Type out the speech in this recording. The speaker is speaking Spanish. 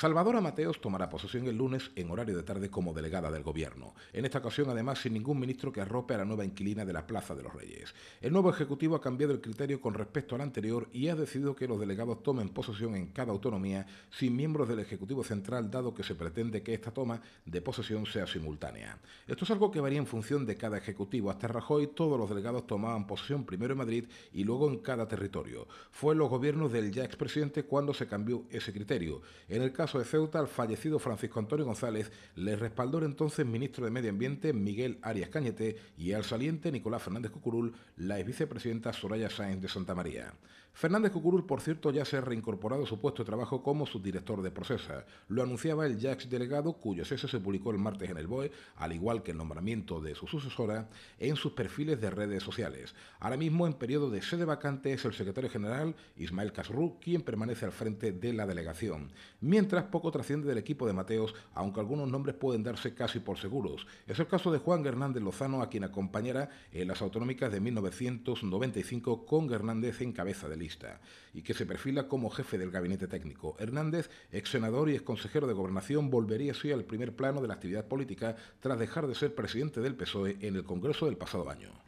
Salvadora Mateos tomará posesión el lunes en horario de tarde como delegada del gobierno, en esta ocasión además sin ningún ministro que arrope a la nueva inquilina de la Plaza de los Reyes. El nuevo Ejecutivo ha cambiado el criterio con respecto al anterior y ha decidido que los delegados tomen posesión en cada autonomía sin miembros del Ejecutivo Central dado que se pretende que esta toma de posesión sea simultánea. Esto es algo que varía en función de cada Ejecutivo. Hasta Rajoy todos los delegados tomaban posesión primero en Madrid y luego en cada territorio. Fue en los gobiernos del ya expresidente cuando se cambió ese criterio. En el caso de Ceuta, al fallecido Francisco Antonio González le respaldó entonces ministro de Medio Ambiente Miguel Arias Cañete y al saliente Nicolás Fernández Cucurul, la ex vicepresidenta Soraya Sáenz de Santa María. Fernández Cucurul, por cierto, ya se ha reincorporado a su puesto de trabajo como subdirector de Procesa. Lo anunciaba el ya delegado, cuyo cese se publicó el martes en el BOE, al igual que el nombramiento de su sucesora, en sus perfiles de redes sociales. Ahora mismo, en periodo de sede vacante, es el secretario general Ismael Casrú quien permanece al frente de la delegación. Mientras tras poco trasciende del equipo de Mateos, aunque algunos nombres pueden darse casi por seguros. Es el caso de Juan Hernández Lozano, a quien acompañará en las autonómicas de 1995 con Hernández en cabeza de lista, y que se perfila como jefe del gabinete técnico. Hernández, ex senador y ex consejero de gobernación, volvería así al primer plano de la actividad política tras dejar de ser presidente del PSOE en el Congreso del pasado año.